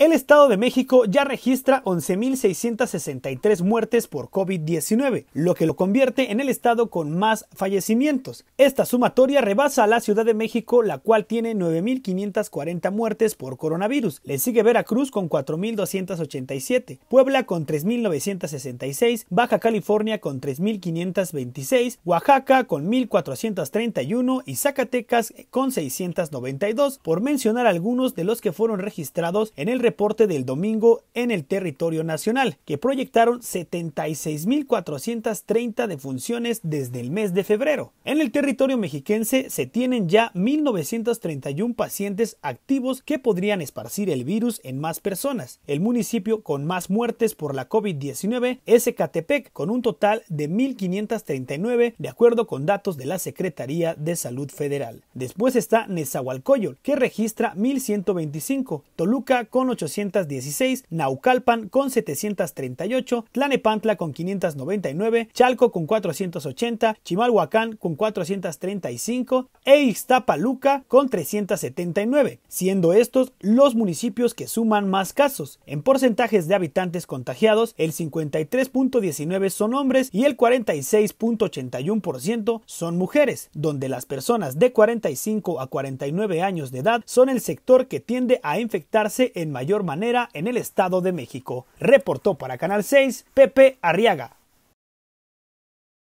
El Estado de México ya registra 11.663 muertes por COVID-19, lo que lo convierte en el estado con más fallecimientos. Esta sumatoria rebasa a la Ciudad de México, la cual tiene 9.540 muertes por coronavirus. Le sigue Veracruz con 4.287, Puebla con 3.966, Baja California con 3.526, Oaxaca con 1.431 y Zacatecas con 692, por mencionar algunos de los que fueron registrados en el reporte del domingo en el territorio nacional, que proyectaron 76.430 defunciones desde el mes de febrero. En el territorio mexiquense se tienen ya 1.931 pacientes activos que podrían esparcir el virus en más personas. El municipio con más muertes por la COVID-19 es Ecatepec, con un total de 1.539 de acuerdo con datos de la Secretaría de Salud Federal. Después está Nezahualcóyotl, que registra 1.125, Toluca con 816, Naucalpan con 738, Tlanepantla con 599, Chalco con 480, Chimalhuacán con 435 e Ixtapaluca con 379, siendo estos los municipios que suman más casos. En porcentajes de habitantes contagiados, el 53.19 son hombres y el 46.81% son mujeres, donde las personas de 45 a 49 años de edad son el sector que tiende a infectarse en mayor manera en el Estado de México. Reportó para Canal 6 Pepe Arriaga.